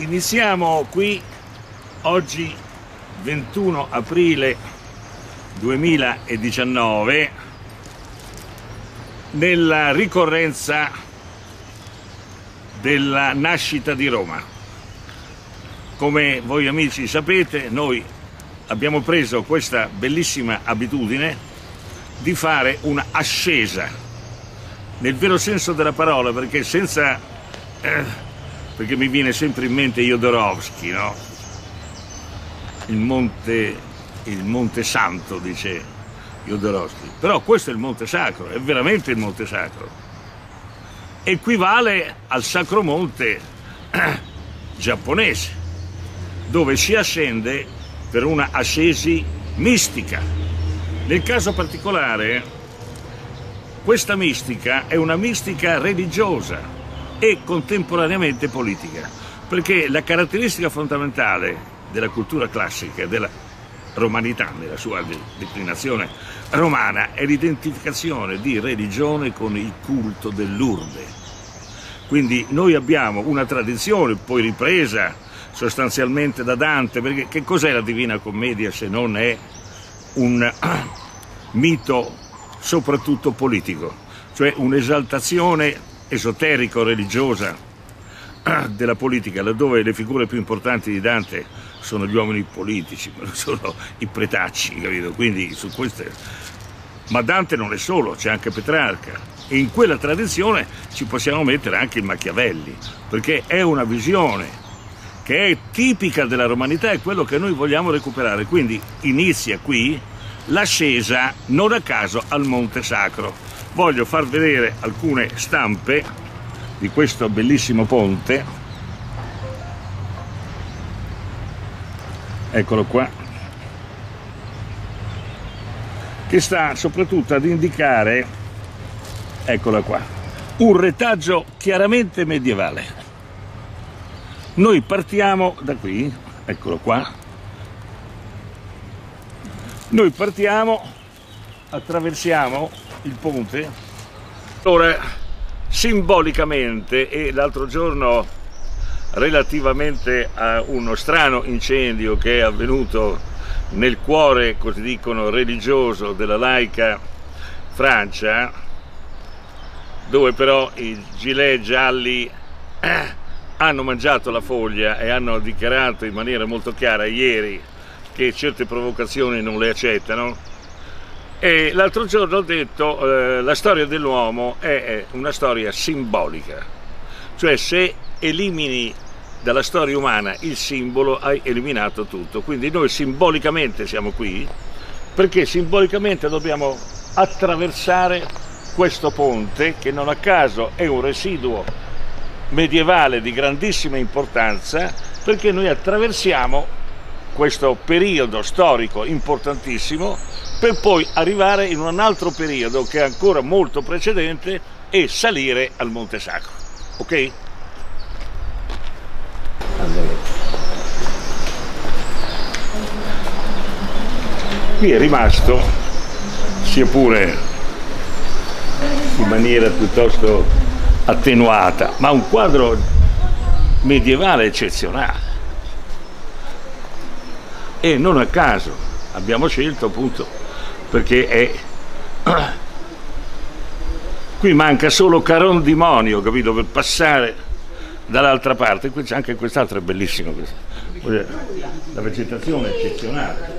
Iniziamo qui oggi 21 aprile 2019 nella ricorrenza della nascita di Roma. Come voi amici sapete, noi abbiamo preso questa bellissima abitudine di fare un'ascesa, nel vero senso della parola, perché senza eh, perché mi viene sempre in mente Jodorowsky, no? Il monte, il monte santo, dice Jodorowsky. Però questo è il monte sacro, è veramente il monte sacro. Equivale al sacro monte giapponese, dove si ascende per una ascesi mistica. Nel caso particolare, questa mistica è una mistica religiosa, e contemporaneamente politica, perché la caratteristica fondamentale della cultura classica, della romanità nella sua declinazione romana, è l'identificazione di religione con il culto dell'urde. Quindi noi abbiamo una tradizione poi ripresa sostanzialmente da Dante, perché che cos'è la Divina Commedia se non è un mito soprattutto politico, cioè un'esaltazione esoterico-religiosa ah, della politica, laddove le figure più importanti di Dante sono gli uomini politici, sono i pretacci, capito? Quindi su queste... Ma Dante non è solo, c'è anche Petrarca. E in quella tradizione ci possiamo mettere anche il Machiavelli, perché è una visione che è tipica della romanità e quello che noi vogliamo recuperare. Quindi inizia qui l'ascesa, non a caso, al Monte Sacro voglio far vedere alcune stampe di questo bellissimo ponte eccolo qua che sta soprattutto ad indicare eccola qua un retaggio chiaramente medievale noi partiamo da qui eccolo qua noi partiamo attraversiamo il ponte. Allora, simbolicamente e l'altro giorno relativamente a uno strano incendio che è avvenuto nel cuore, così dicono, religioso della laica Francia, dove però i gilet gialli eh, hanno mangiato la foglia e hanno dichiarato in maniera molto chiara ieri che certe provocazioni non le accettano, e l'altro giorno ho detto eh, la storia dell'uomo è una storia simbolica, cioè se elimini dalla storia umana il simbolo hai eliminato tutto, quindi noi simbolicamente siamo qui perché simbolicamente dobbiamo attraversare questo ponte che non a caso è un residuo medievale di grandissima importanza perché noi attraversiamo questo periodo storico importantissimo per poi arrivare in un altro periodo che è ancora molto precedente e salire al Monte Sacro. Ok? Qui è rimasto, sia pure in maniera piuttosto attenuata, ma un quadro medievale eccezionale. E non a caso abbiamo scelto appunto perché è qui manca solo Caron Dimonio capito per passare dall'altra parte qui c'è anche quest'altra è bellissima questa. la vegetazione è eccezionale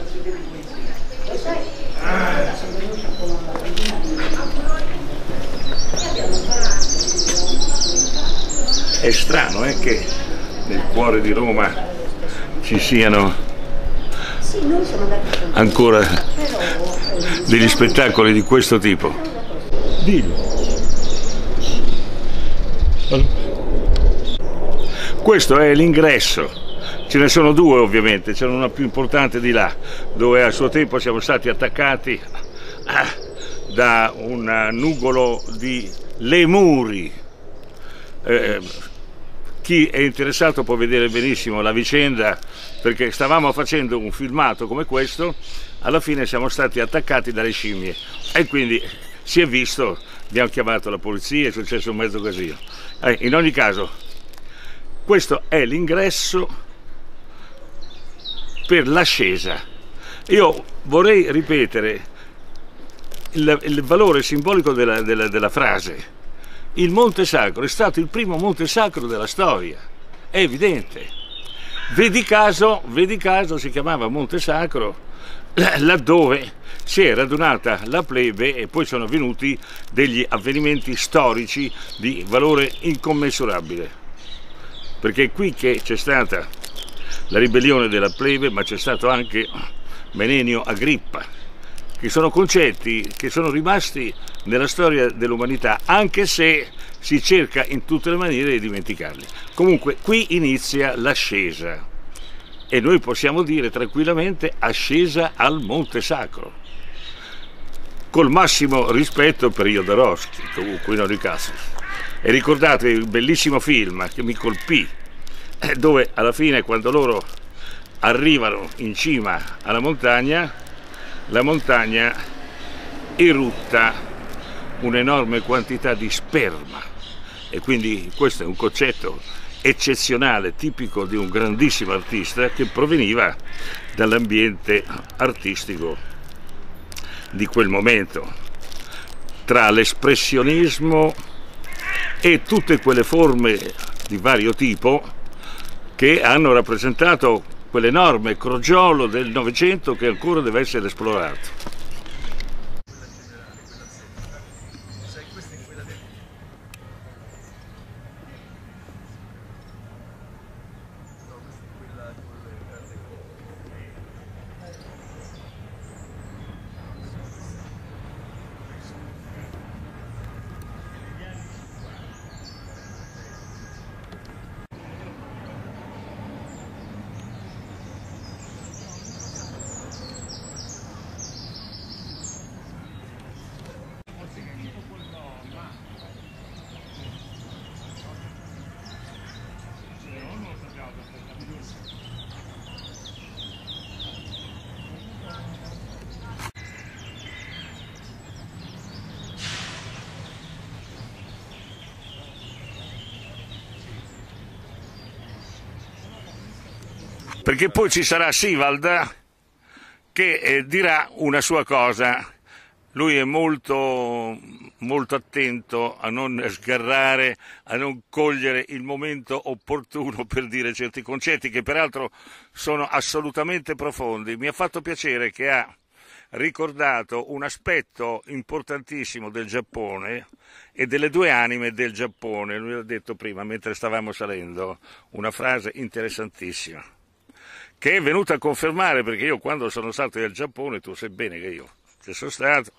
è strano eh, che nel cuore di Roma ci siano ancora degli spettacoli di questo tipo? Dillo. Questo è l'ingresso. Ce ne sono due ovviamente, c'è una più importante di là, dove a suo tempo siamo stati attaccati ah, da un nugolo di lemuri. Eh, chi è interessato può vedere benissimo la vicenda perché stavamo facendo un filmato come questo, alla fine siamo stati attaccati dalle scimmie e quindi si è visto, abbiamo chiamato la polizia, è successo un mezzo casino. Eh, in ogni caso, questo è l'ingresso per l'ascesa. Io vorrei ripetere il, il valore simbolico della, della, della frase, il Monte Sacro è stato il primo Monte Sacro della storia, è evidente. Vedi caso, vedi caso si chiamava Monte Sacro laddove si è radunata la plebe e poi sono avvenuti degli avvenimenti storici di valore incommensurabile. Perché è qui che c'è stata la ribellione della plebe, ma c'è stato anche Menenio Agrippa, che sono concetti che sono rimasti nella storia dell'umanità, anche se si cerca in tutte le maniere di dimenticarli. Comunque qui inizia l'ascesa e noi possiamo dire tranquillamente ascesa al Monte Sacro col massimo rispetto per Jodorowsky, comunque in ogni caso. E ricordate il bellissimo film che mi colpì, eh, dove alla fine quando loro arrivano in cima alla montagna la montagna erutta un'enorme quantità di sperma e quindi questo è un concetto eccezionale, tipico di un grandissimo artista che proveniva dall'ambiente artistico di quel momento tra l'espressionismo e tutte quelle forme di vario tipo che hanno rappresentato quell'enorme crogiolo del Novecento che ancora deve essere esplorato. perché poi ci sarà Sivald che eh, dirà una sua cosa. Lui è molto, molto attento a non sgarrare, a non cogliere il momento opportuno per dire certi concetti che peraltro sono assolutamente profondi. Mi ha fatto piacere che ha ricordato un aspetto importantissimo del Giappone e delle due anime del Giappone. Lui l'ha detto prima, mentre stavamo salendo, una frase interessantissima che è venuta a confermare, perché io quando sono stato nel Giappone, tu sai bene che io ci sono stato,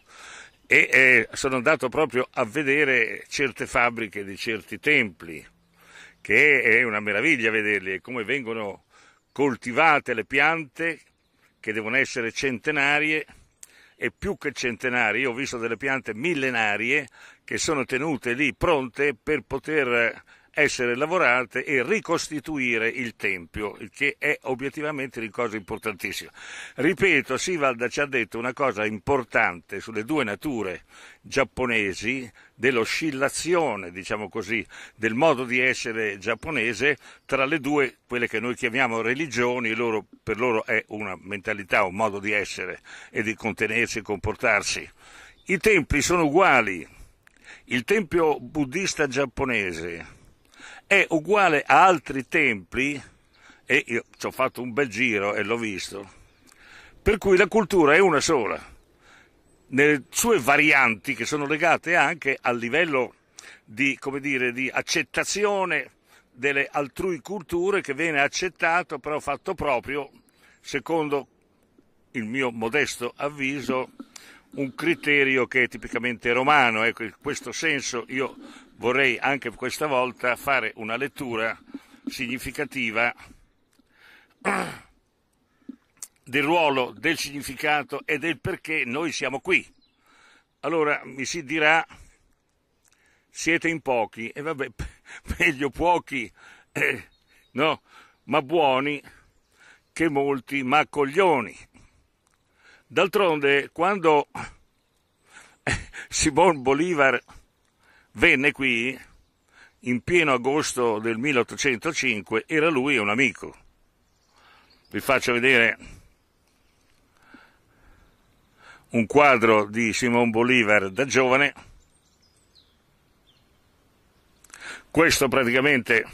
e eh, sono andato proprio a vedere certe fabbriche di certi templi, che è una meraviglia vederli, e come vengono coltivate le piante, che devono essere centenarie, e più che centenarie, io ho visto delle piante millenarie che sono tenute lì pronte per poter essere lavorate e ricostituire il Tempio, che è obiettivamente una cosa importantissima. Ripeto, Sivalda ci ha detto una cosa importante sulle due nature giapponesi, dell'oscillazione, diciamo così, del modo di essere giapponese tra le due, quelle che noi chiamiamo religioni, loro, per loro è una mentalità, un modo di essere e di contenersi e comportarsi. I templi sono uguali. Il tempio buddista giapponese è uguale a altri templi, e io ci ho fatto un bel giro e l'ho visto, per cui la cultura è una sola, nelle sue varianti che sono legate anche al livello di, dire, di accettazione delle altrui culture che viene accettato però fatto proprio, secondo il mio modesto avviso, un criterio che è tipicamente romano. Ecco, in questo senso io vorrei anche questa volta fare una lettura significativa del ruolo, del significato e del perché noi siamo qui. Allora mi si dirà siete in pochi e vabbè, meglio pochi, eh, no, ma buoni che molti, ma coglioni. D'altronde, quando Simone Bolivar venne qui in pieno agosto del 1805, era lui e un amico. Vi faccio vedere un quadro di Simon Bolivar da giovane. Questo praticamente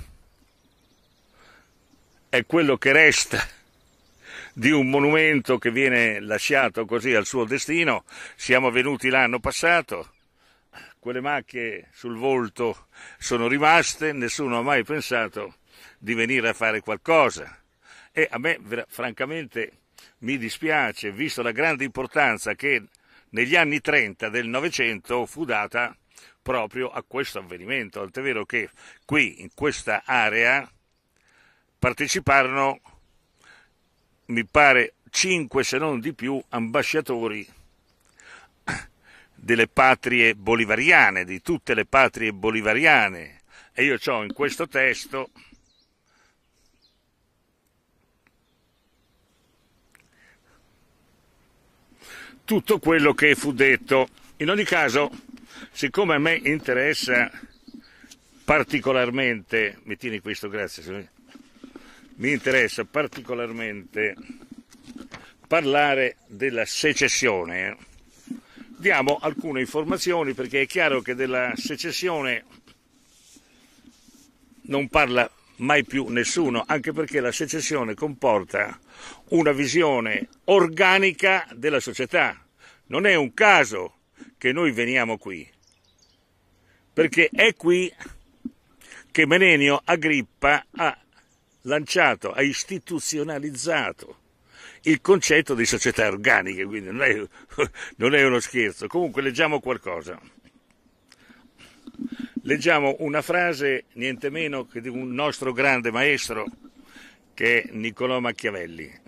è quello che resta di un monumento che viene lasciato così al suo destino. Siamo venuti l'anno passato quelle macchie sul volto sono rimaste, nessuno ha mai pensato di venire a fare qualcosa. E a me, francamente, mi dispiace, visto la grande importanza che negli anni 30 del Novecento fu data proprio a questo avvenimento. Tant'è vero che qui, in questa area, parteciparono, mi pare, cinque se non di più ambasciatori delle patrie bolivariane, di tutte le patrie bolivariane. E io ho in questo testo tutto quello che fu detto. In ogni caso, siccome a me interessa particolarmente, mi tieni questo, grazie, mi interessa particolarmente parlare della secessione eh diamo alcune informazioni perché è chiaro che della secessione non parla mai più nessuno, anche perché la secessione comporta una visione organica della società. Non è un caso che noi veniamo qui, perché è qui che Menenio Agrippa ha lanciato, ha istituzionalizzato il concetto di società organiche, quindi non è, non è uno scherzo. Comunque leggiamo qualcosa. Leggiamo una frase niente meno che di un nostro grande maestro che è Niccolò Machiavelli.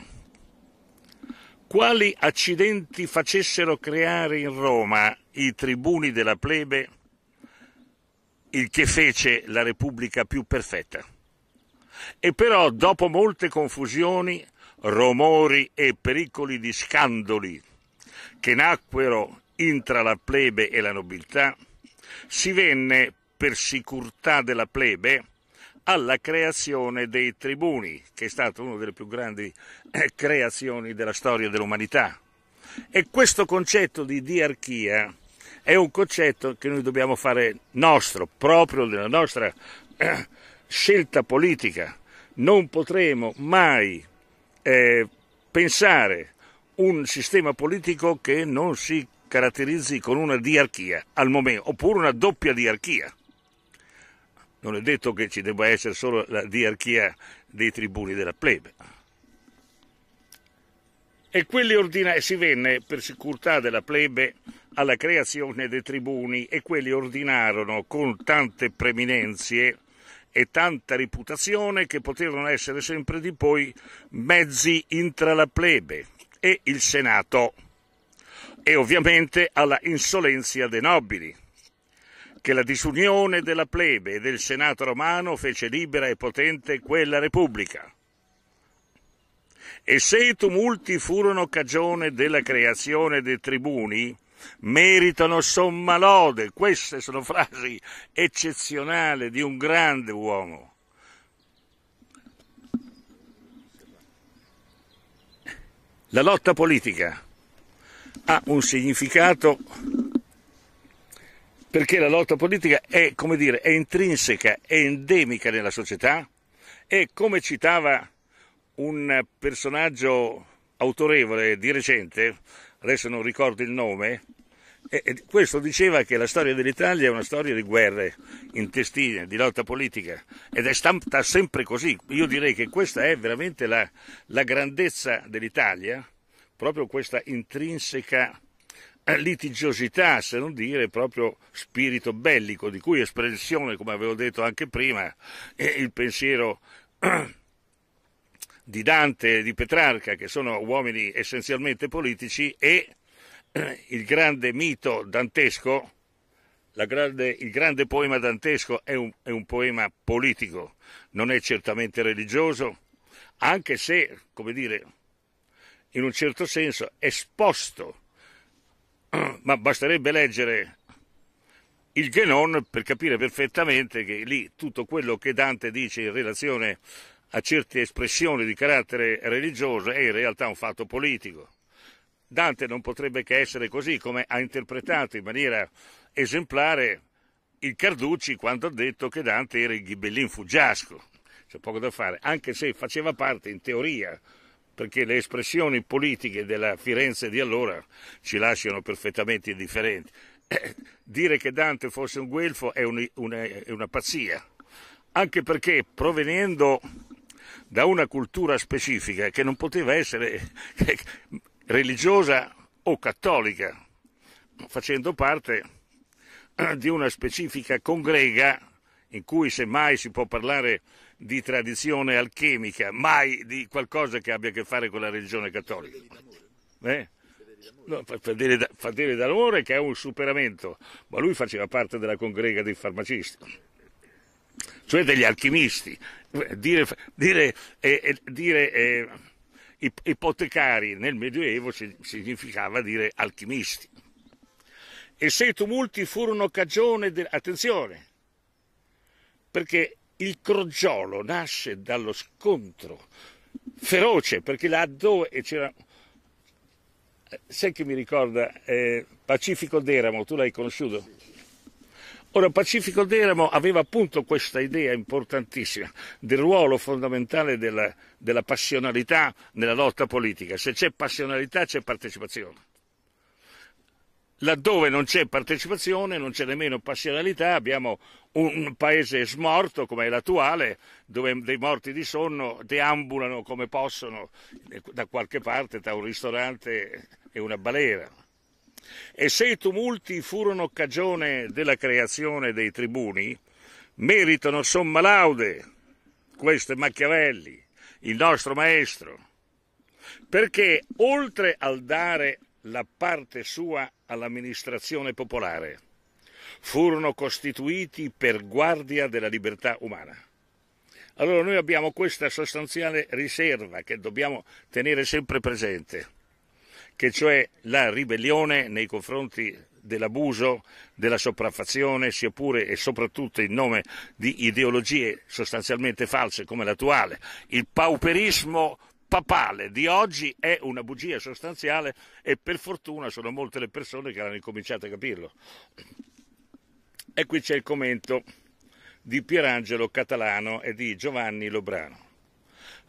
Quali accidenti facessero creare in Roma i tribuni della plebe, il che fece la Repubblica più perfetta. E però, dopo molte confusioni, rumori e pericoli di scandali che nacquero intra la plebe e la nobiltà, si venne per sicurtà della plebe alla creazione dei tribuni, che è stata una delle più grandi eh, creazioni della storia dell'umanità. E questo concetto di diarchia è un concetto che noi dobbiamo fare nostro, proprio della nostra eh, scelta politica. Non potremo mai eh, pensare un sistema politico che non si caratterizzi con una diarchia al momento, oppure una doppia diarchia. Non è detto che ci debba essere solo la diarchia dei tribuni della plebe. E quelli ordinati, si venne per sicurtà della plebe alla creazione dei tribuni e quelli ordinarono con tante preminenzie e tanta reputazione che potevano essere sempre di poi mezzi intra la plebe e il Senato e ovviamente alla insolenza dei nobili che la disunione della plebe e del Senato romano fece libera e potente quella Repubblica. E se i tumulti furono cagione della creazione dei tribuni, meritano somma lode. Queste sono frasi eccezionali di un grande uomo. La lotta politica ha un significato perché la lotta politica è, come dire, è intrinseca, è endemica nella società e come citava un personaggio autorevole di recente, adesso non ricordo il nome, e, questo diceva che la storia dell'Italia è una storia di guerre intestine, di lotta politica ed è stampata sempre così. Io direi che questa è veramente la, la grandezza dell'Italia, proprio questa intrinseca eh, litigiosità, se non dire proprio spirito bellico, di cui espressione, come avevo detto anche prima, eh, il pensiero di Dante e di Petrarca, che sono uomini essenzialmente politici, e eh, il grande mito dantesco, grande, il grande poema dantesco è un, è un poema politico, non è certamente religioso, anche se, come dire, in un certo senso esposto, ma basterebbe leggere il Genon per capire perfettamente che lì tutto quello che Dante dice in relazione a certe espressioni di carattere religioso è in realtà un fatto politico. Dante non potrebbe che essere così, come ha interpretato in maniera esemplare il Carducci quando ha detto che Dante era il ghibellin fuggiasco. C'è poco da fare, anche se faceva parte in teoria, perché le espressioni politiche della Firenze di allora ci lasciano perfettamente indifferenti. dire che Dante fosse un guelfo è, un, una, è una pazzia, anche perché provenendo da una cultura specifica che non poteva essere eh, religiosa o cattolica, facendo parte eh, di una specifica congrega in cui semmai si può parlare di tradizione alchemica, mai di qualcosa che abbia a che fare con la religione cattolica. Eh? No, Fedele d'Amore che è un superamento, ma lui faceva parte della congrega dei farmacisti, cioè degli alchimisti, dire, dire, eh, eh dire eh, ipotecari nel Medioevo significava dire alchimisti. E se i tumulti furono cagione, de... attenzione, perché il crogiolo nasce dallo scontro feroce, perché là dove c'era... Eh, sai che mi ricorda eh, Pacifico Deramo, tu l'hai conosciuto? Ora, Pacifico Deramo aveva appunto questa idea importantissima del ruolo fondamentale della, della passionalità nella lotta politica. Se c'è passionalità c'è partecipazione. Laddove non c'è partecipazione, non c'è nemmeno passionalità, abbiamo un paese smorto come l'attuale, dove dei morti di sonno deambulano come possono da qualche parte, tra un ristorante e una balera. E se i tumulti furono cagione della creazione dei tribuni, meritano somma laude, questo è Machiavelli, il nostro maestro, perché oltre al dare la parte sua all'amministrazione popolare, furono costituiti per guardia della libertà umana. Allora noi abbiamo questa sostanziale riserva che dobbiamo tenere sempre presente che cioè la ribellione nei confronti dell'abuso, della sopraffazione, sia pure e soprattutto in nome di ideologie sostanzialmente false come l'attuale, il pauperismo papale di oggi è una bugia sostanziale e per fortuna sono molte le persone che hanno incominciato a capirlo. E qui c'è il commento di Pierangelo Catalano e di Giovanni Lobrano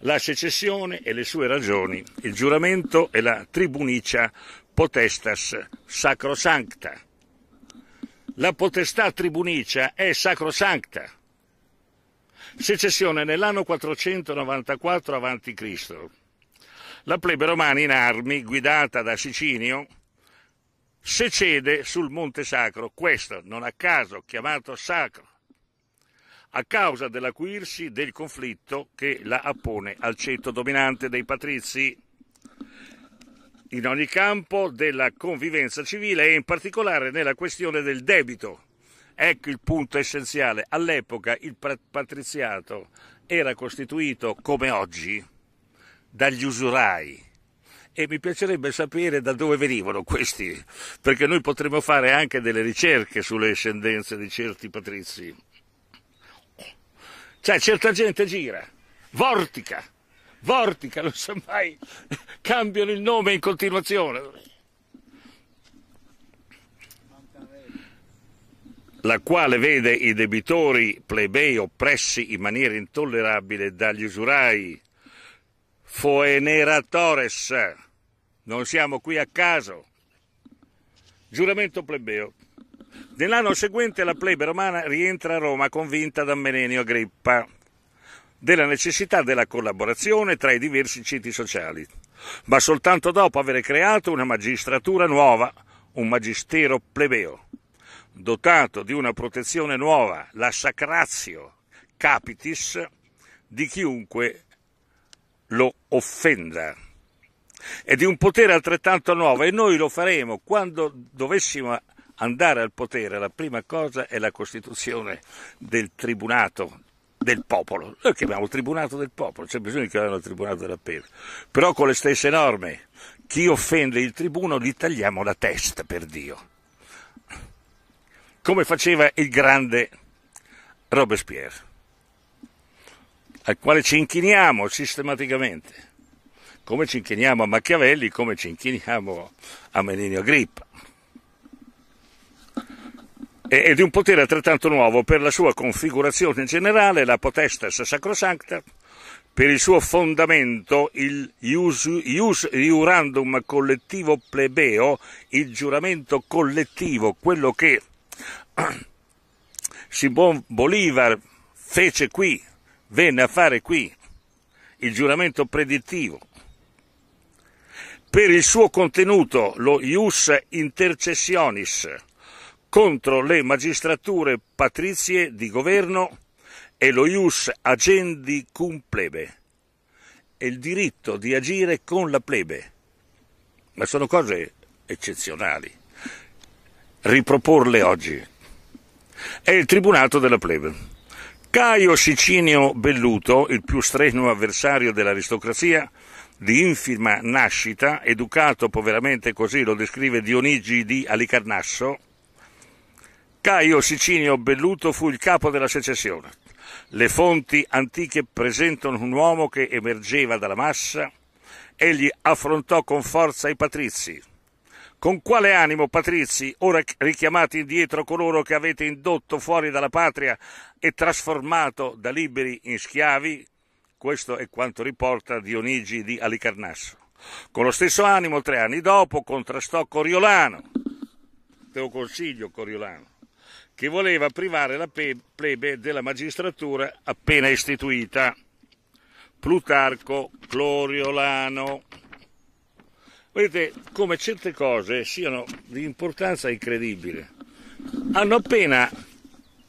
la secessione e le sue ragioni, il giuramento e la tribunicia potestas sacrosancta. La potestà tribunicia è sacrosancta. Secessione nell'anno 494 a.C. La plebe romana in armi, guidata da Sicinio, secede sul Monte Sacro, questo non a caso chiamato Sacro a causa dell'acuirsi del conflitto che la appone al ceto dominante dei patrizi in ogni campo della convivenza civile e in particolare nella questione del debito. Ecco il punto essenziale. All'epoca il patriziato era costituito, come oggi, dagli usurai e mi piacerebbe sapere da dove venivano questi, perché noi potremmo fare anche delle ricerche sulle ascendenze di certi patrizi. Cioè, certa gente gira, vortica, vortica, non so mai, cambiano il nome in continuazione. la quale vede i debitori plebei oppressi in maniera intollerabile dagli usurai. Foeneratores, non siamo qui a caso. Giuramento plebeo. Nell'anno seguente la plebe romana rientra a Roma convinta da Menenio Agrippa della necessità della collaborazione tra i diversi ceti sociali, ma soltanto dopo aver creato una magistratura nuova, un magistero plebeo, dotato di una protezione nuova, la sacratio capitis, di chiunque lo offenda e di un potere altrettanto nuovo e noi lo faremo quando dovessimo andare al potere la prima cosa è la costituzione del tribunato del popolo. Noi chiamiamo tribunato del popolo, c'è bisogno di chiamarlo tribunato della pena. Però con le stesse norme, chi offende il tribuno gli tagliamo la testa, per Dio. Come faceva il grande Robespierre, al quale ci inchiniamo sistematicamente, come ci inchiniamo a Machiavelli, come ci inchiniamo a Menino Agrippa e di un potere altrettanto nuovo per la sua configurazione generale, la potestas sacrosancta, per il suo fondamento, il ius, ius iurandum collettivo plebeo, il giuramento collettivo, quello che Simon Bolivar fece qui, venne a fare qui, il giuramento predittivo. Per il suo contenuto, lo ius intercessionis, contro le magistrature patrizie di governo e lo ius agendi cum plebe, e il diritto di agire con la plebe. Ma sono cose eccezionali. Riproporle oggi. È il tribunato della plebe. Caio Sicinio Belluto, il più strenuo avversario dell'aristocrazia, di infima nascita, educato poveramente così lo descrive Dionigi di Alicarnasso, Caio Sicinio Belluto fu il capo della secessione. Le fonti antiche presentano un uomo che emergeva dalla massa. Egli affrontò con forza i patrizi. Con quale animo, patrizi, ora richiamati indietro coloro che avete indotto fuori dalla patria e trasformato da liberi in schiavi? Questo è quanto riporta Dionigi di Alicarnasso. Con lo stesso animo, tre anni dopo, contrastò Coriolano. Te lo consiglio, Coriolano che voleva privare la plebe della magistratura appena istituita. Plutarco Cloriolano. Vedete come certe cose siano di importanza incredibile. Hanno appena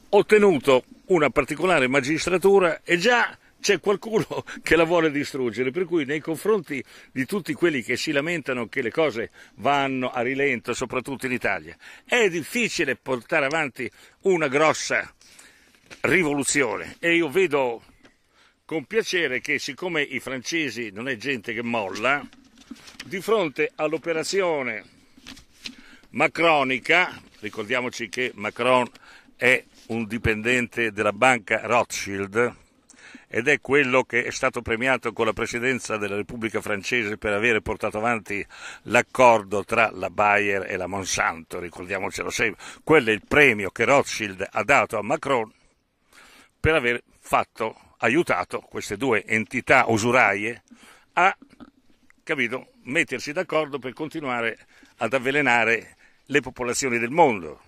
ottenuto una particolare magistratura e già c'è qualcuno che la vuole distruggere, per cui nei confronti di tutti quelli che si lamentano che le cose vanno a rilento, soprattutto in Italia, è difficile portare avanti una grossa rivoluzione e io vedo con piacere che siccome i francesi non è gente che molla, di fronte all'operazione macronica, ricordiamoci che Macron è un dipendente della banca Rothschild, ed è quello che è stato premiato con la presidenza della Repubblica francese per aver portato avanti l'accordo tra la Bayer e la Monsanto, ricordiamocelo sempre. Quello è il premio che Rothschild ha dato a Macron per aver fatto, aiutato queste due entità usuraie a capito, mettersi d'accordo per continuare ad avvelenare le popolazioni del mondo.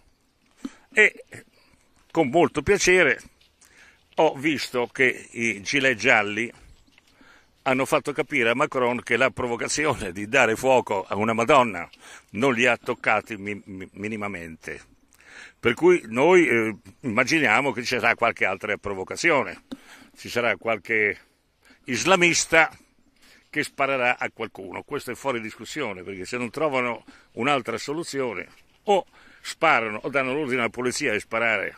E con molto piacere ho visto che i gilet gialli hanno fatto capire a Macron che la provocazione di dare fuoco a una Madonna non li ha toccati minimamente. Per cui noi eh, immaginiamo che ci sarà qualche altra provocazione, ci sarà qualche islamista che sparerà a qualcuno. Questo è fuori discussione perché se non trovano un'altra soluzione o sparano o danno l'ordine alla polizia di sparare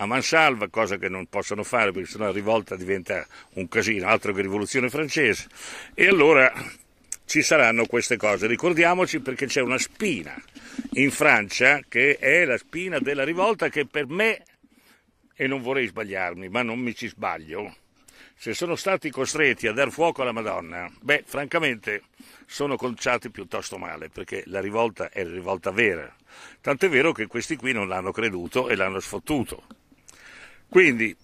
a mansalva, cosa che non possono fare perché sennò la rivolta diventa un casino, altro che rivoluzione francese. E allora ci saranno queste cose. Ricordiamoci perché c'è una spina in Francia che è la spina della rivolta che per me, e non vorrei sbagliarmi, ma non mi ci sbaglio, se sono stati costretti a dar fuoco alla Madonna, beh, francamente sono conciati piuttosto male, perché la rivolta è la rivolta vera. Tant'è vero che questi qui non l'hanno creduto e l'hanno sfottuto. Quindi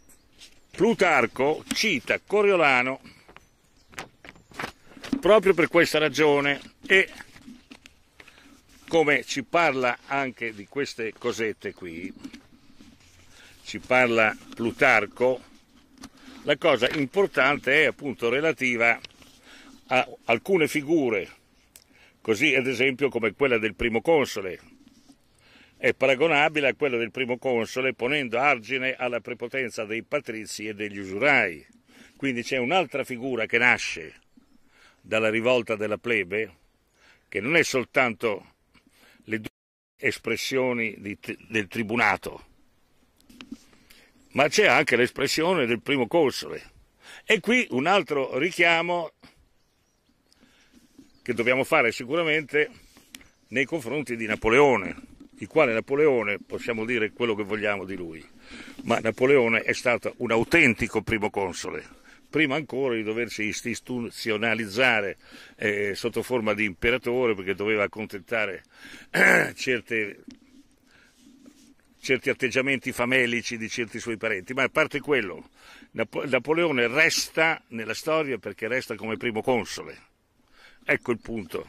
Plutarco cita Coriolano proprio per questa ragione e come ci parla anche di queste cosette qui, ci parla Plutarco, la cosa importante è appunto relativa a alcune figure, così ad esempio come quella del primo console, è paragonabile a quello del primo console ponendo argine alla prepotenza dei patrizi e degli usurai. Quindi c'è un'altra figura che nasce dalla rivolta della plebe, che non è soltanto le due espressioni di, del tribunato, ma c'è anche l'espressione del primo console. E qui un altro richiamo che dobbiamo fare sicuramente nei confronti di Napoleone il quale Napoleone, possiamo dire quello che vogliamo di lui, ma Napoleone è stato un autentico primo console, prima ancora di doversi istituzionalizzare eh, sotto forma di imperatore perché doveva accontentare eh, certe, certi atteggiamenti famelici di certi suoi parenti, ma a parte quello, Napoleone resta nella storia perché resta come primo console. Ecco il punto.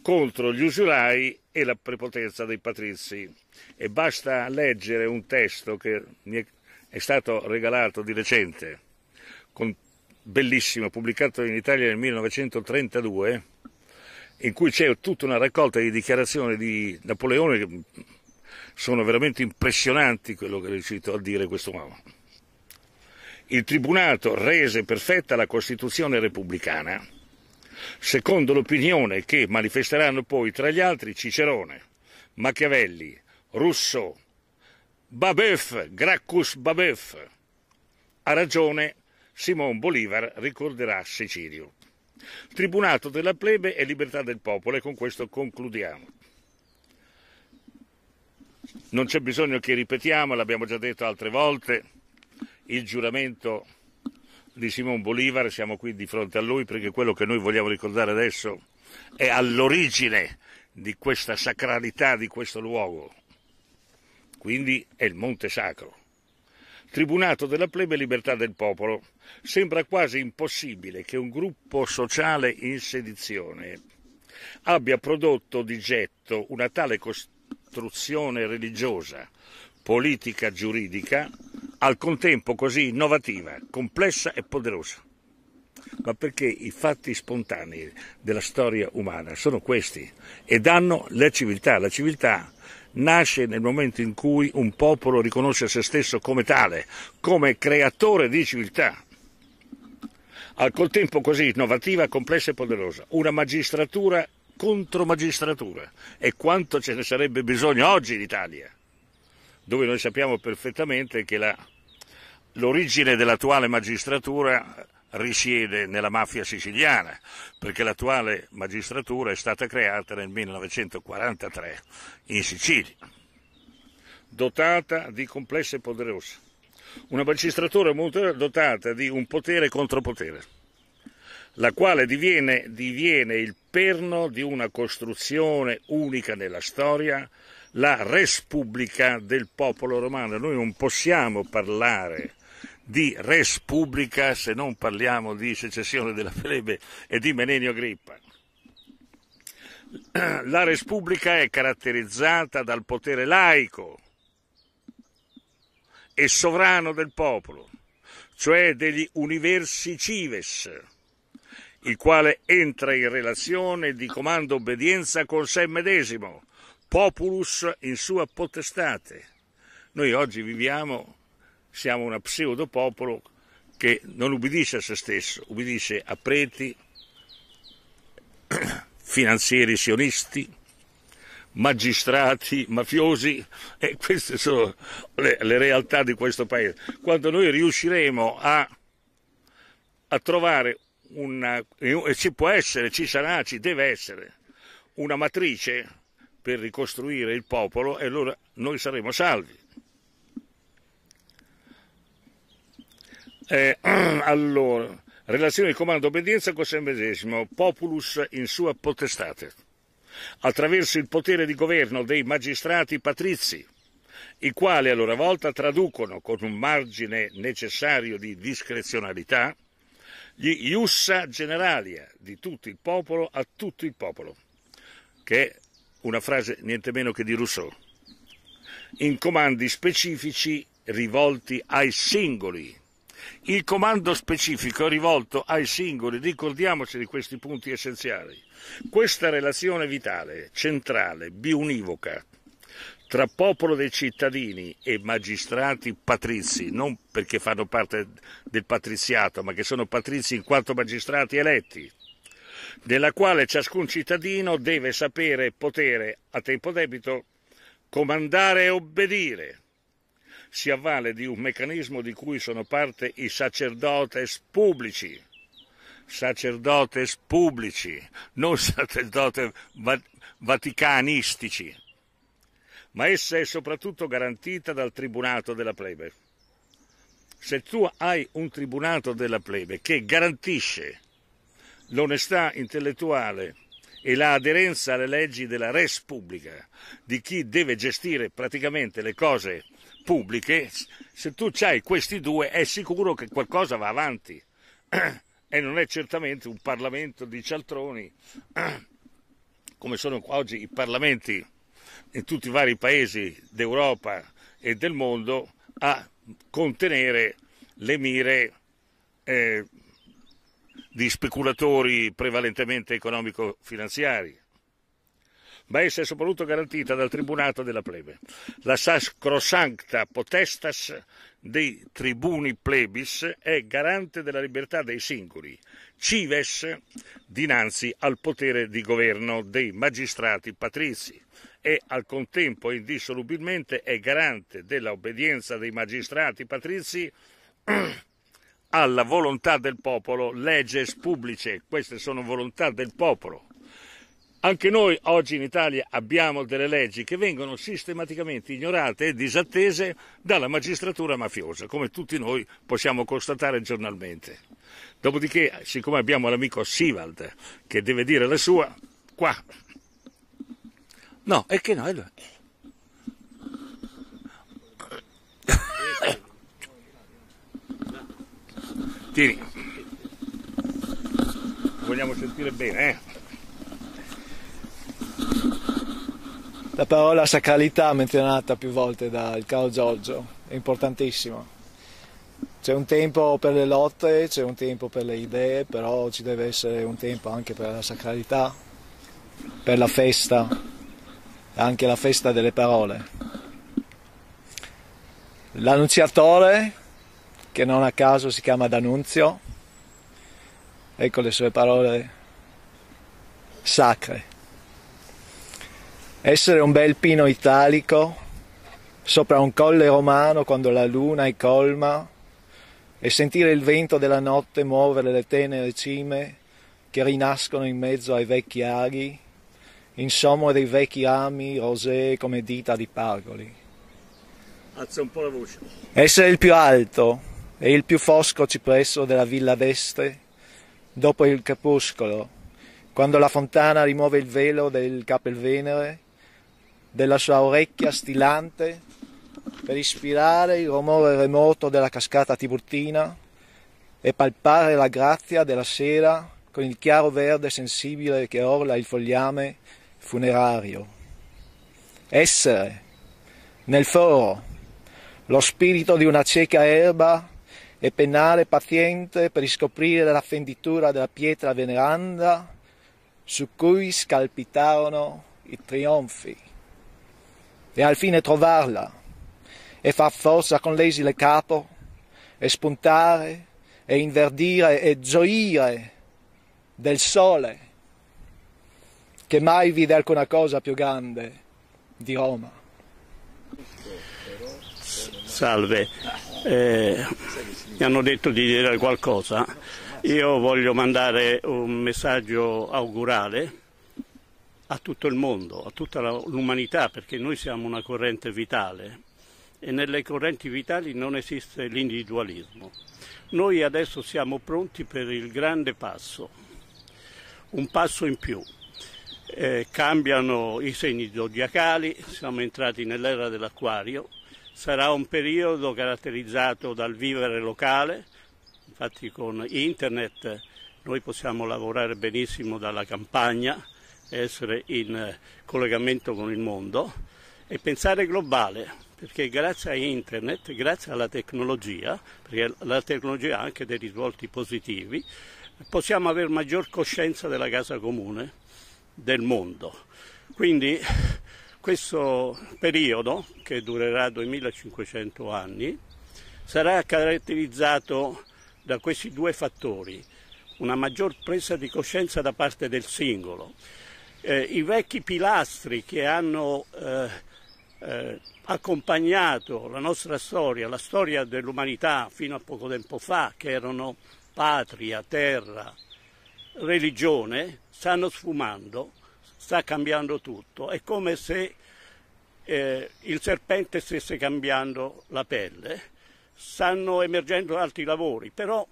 Contro gli usurai e la prepotenza dei patrizi. E basta leggere un testo che mi è stato regalato di recente, con, bellissimo, pubblicato in Italia nel 1932, in cui c'è tutta una raccolta di dichiarazioni di Napoleone che sono veramente impressionanti quello che è riuscito a dire questo uomo. Il tribunato rese perfetta la Costituzione repubblicana secondo l'opinione che manifesteranno poi tra gli altri Cicerone, Machiavelli, Russo, Babeuf, Gracchus Babeuf. Ha ragione, Simon Bolivar ricorderà Sicilio. Tribunato della plebe e libertà del popolo e con questo concludiamo. Non c'è bisogno che ripetiamo, l'abbiamo già detto altre volte, il giuramento di Simon Bolivar, siamo qui di fronte a lui perché quello che noi vogliamo ricordare adesso è all'origine di questa sacralità di questo luogo. Quindi è il Monte Sacro. Tribunato della plebe e libertà del popolo. Sembra quasi impossibile che un gruppo sociale in sedizione abbia prodotto di getto una tale costruzione religiosa politica giuridica al contempo così innovativa, complessa e poderosa. Ma perché i fatti spontanei della storia umana sono questi e danno la civiltà. La civiltà nasce nel momento in cui un popolo riconosce se stesso come tale, come creatore di civiltà. Al contempo così innovativa, complessa e poderosa. Una magistratura contro magistratura. E quanto ce ne sarebbe bisogno oggi in Italia? dove noi sappiamo perfettamente che la, l'origine dell'attuale magistratura risiede nella mafia siciliana, perché l'attuale magistratura è stata creata nel 1943 in Sicilia, dotata di complesse poderose, una magistratura dotata di un potere contropotere, la quale diviene, diviene il perno di una costruzione unica nella storia la Respubblica del popolo romano. Noi non possiamo parlare di Respubblica se non parliamo di secessione della plebe e di Menenio Agrippa. La Respubblica è caratterizzata dal potere laico e sovrano del popolo, cioè degli universi cives, il quale entra in relazione di comando obbedienza con sé medesimo, populus in sua potestate. Noi oggi viviamo, siamo una pseudopopolo che non ubbidisce a se stesso, ubbidisce a preti, finanzieri sionisti, magistrati, mafiosi e queste sono le, le, realtà di questo paese. Quando noi riusciremo a, a trovare una, e ci può essere, ci sarà, ci deve essere una matrice per ricostruire il popolo e allora noi saremo salvi. Eh, allora, relazione di comando obbedienza col sembresimo, populus in sua potestate, attraverso il potere di governo dei magistrati patrizi, i quali a loro volta traducono con un margine necessario di discrezionalità gli iussa generalia di tutto il popolo a tutto il popolo, che una frase niente meno che di Rousseau, in comandi specifici rivolti ai singoli. Il comando specifico è rivolto ai singoli, ricordiamoci di questi punti essenziali. Questa relazione vitale, centrale, biunivoca, tra popolo dei cittadini e magistrati patrizi, non perché fanno parte del patriziato, ma che sono patrizi in quanto magistrati eletti, della quale ciascun cittadino deve sapere e potere a tempo debito comandare e obbedire. Si avvale di un meccanismo di cui sono parte i sacerdotes pubblici. Sacerdotes pubblici, non sacerdotes vaticanistici. Ma essa è soprattutto garantita dal tribunato della plebe. Se tu hai un tribunato della plebe che garantisce l'onestà intellettuale e l'aderenza alle leggi della res pubblica di chi deve gestire praticamente le cose pubbliche, se tu hai questi due è sicuro che qualcosa va avanti e non è certamente un Parlamento di cialtroni come sono oggi i parlamenti in tutti i vari paesi d'Europa e del mondo a contenere le mire eh, di speculatori prevalentemente economico-finanziari, ma essa è soprattutto garantita dal tribunato della plebe. La sacrosancta potestas dei tribuni plebis è garante della libertà dei singoli, cives dinanzi al potere di governo dei magistrati patrizi e al contempo indissolubilmente è garante dell'obbedienza dei magistrati patrizi alla volontà del popolo, leges publice, queste sono volontà del popolo. Anche noi oggi in Italia abbiamo delle leggi che vengono sistematicamente ignorate e disattese dalla magistratura mafiosa, come tutti noi possiamo constatare giornalmente. Dopodiché, siccome abbiamo l'amico Sivald che deve dire la sua, qua. No, è che no, è... Tieni. Vogliamo sentire bene, eh? La parola sacralità menzionata più volte dal caro Giorgio è importantissima. C'è un tempo per le lotte, c'è un tempo per le idee, però ci deve essere un tempo anche per la sacralità, per la festa, anche la festa delle parole. L'annunciatore che non a caso si chiama D'Annunzio. Ecco le sue parole sacre. Essere un bel pino italico sopra un colle romano quando la luna è colma e sentire il vento della notte muovere le tenere cime che rinascono in mezzo ai vecchi aghi, insomma dei vecchi ami rosee come dita di pargoli. Alza un po' la voce. Essere il più alto, e il più fosco cipresso della villa d'Este, dopo il crepuscolo, quando la fontana rimuove il velo del capelvenere, della sua orecchia stilante, per ispirare il rumore remoto della cascata tiburtina e palpare la grazia della sera con il chiaro verde sensibile che orla il fogliame funerario. Essere, nel foro, lo spirito di una cieca erba e penare paziente per riscoprire la fenditura della pietra veneranda su cui scalpitarono i trionfi, e al fine trovarla e far forza con l'esile capo e spuntare e inverdire e gioire del sole che mai vide alcuna cosa più grande di Roma. Salve. Eh mi hanno detto di dire qualcosa. Io voglio mandare un messaggio augurale a tutto il mondo, a tutta l'umanità, perché noi siamo una corrente vitale e nelle correnti vitali non esiste l'individualismo. Noi adesso siamo pronti per il grande passo, un passo in più. Eh, cambiano i segni zodiacali, siamo entrati nell'era dell'acquario, Sarà un periodo caratterizzato dal vivere locale, infatti con internet noi possiamo lavorare benissimo dalla campagna, essere in collegamento con il mondo e pensare globale, perché grazie a internet, grazie alla tecnologia, perché la tecnologia ha anche dei risvolti positivi, possiamo avere maggior coscienza della casa comune, del mondo. Quindi questo periodo, che durerà 2500 anni, sarà caratterizzato da questi due fattori, una maggior presa di coscienza da parte del singolo. Eh, I vecchi pilastri che hanno eh, eh, accompagnato la nostra storia, la storia dell'umanità fino a poco tempo fa, che erano patria, terra, religione, stanno sfumando sta cambiando tutto, è come se eh, il serpente stesse cambiando la pelle, stanno emergendo altri lavori, però,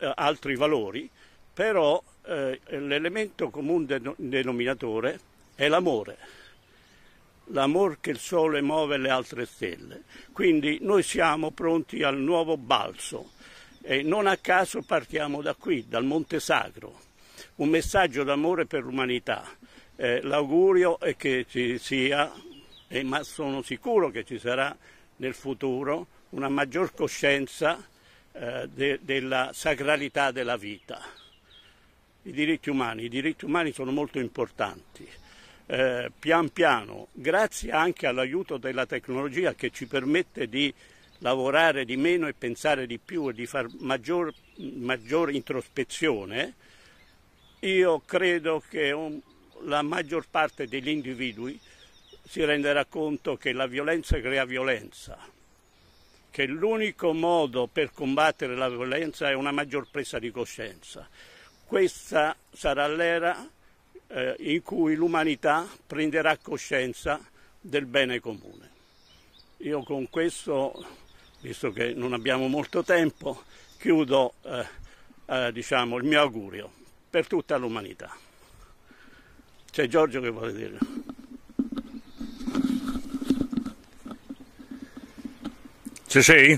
eh, altri valori, però eh, l'elemento comune de denominatore è l'amore, l'amore che il sole muove le altre stelle. Quindi noi siamo pronti al nuovo balzo e non a caso partiamo da qui, dal Monte Sacro, un messaggio d'amore per l'umanità eh, l'augurio è che ci sia, eh, ma sono sicuro che ci sarà nel futuro, una maggior coscienza eh, de, della sacralità della vita. I diritti umani, i diritti umani sono molto importanti. Eh, pian piano, grazie anche all'aiuto della tecnologia che ci permette di lavorare di meno e pensare di più e di fare maggior, maggior introspezione, io credo che un, la maggior parte degli individui si renderà conto che la violenza crea violenza, che l'unico modo per combattere la violenza è una maggior presa di coscienza. Questa sarà l'era eh, in cui l'umanità prenderà coscienza del bene comune. Io con questo, visto che non abbiamo molto tempo, chiudo eh, eh, diciamo, il mio augurio per tutta l'umanità. C'è Giorgio che vuole dire. Ci sei?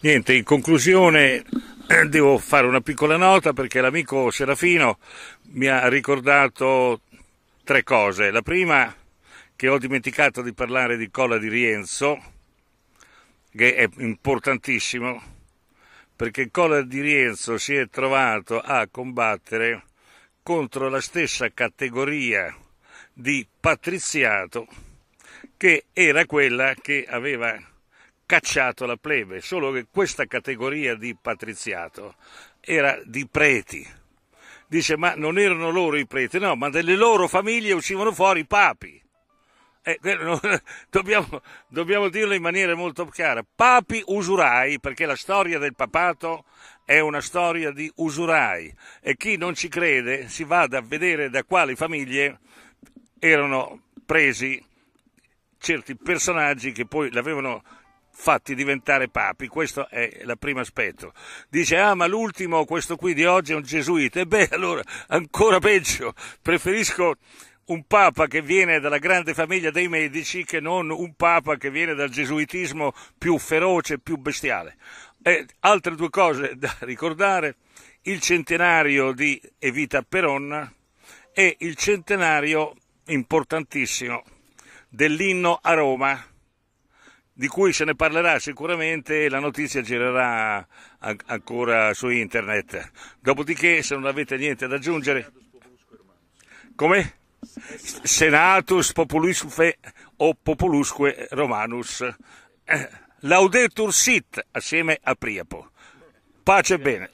Niente, in conclusione eh, devo fare una piccola nota perché l'amico Serafino mi ha ricordato tre cose. La prima che ho dimenticato di parlare di Cola di Rienzo, che è importantissimo, perché Cola di Rienzo si è trovato a combattere contro la stessa categoria di patriziato che era quella che aveva cacciato la plebe, solo che questa categoria di patriziato era di preti. Dice, ma non erano loro i preti? No, ma delle loro famiglie uscivano fuori i papi eh, non, dobbiamo, dobbiamo, dirlo in maniera molto chiara, papi usurai, perché la storia del papato è una storia di usurai e chi non ci crede si vada a vedere da quali famiglie erano presi certi personaggi che poi l'avevano fatti diventare papi, questo è il primo aspetto. Dice, ah ma l'ultimo, questo qui di oggi è un gesuita, e beh allora ancora peggio, preferisco un papa che viene dalla grande famiglia dei medici che non un papa che viene dal gesuitismo più feroce, più bestiale. E altre due cose da ricordare, il centenario di Evita Peronna e il centenario importantissimo dell'inno a Roma, di cui se ne parlerà sicuramente e la notizia girerà ancora su internet. Dopodiché, se non avete niente da aggiungere... Come? Senatus populusque o populusque Romanus. Eh, laudetur sit assieme a Priapo. Pace e bene.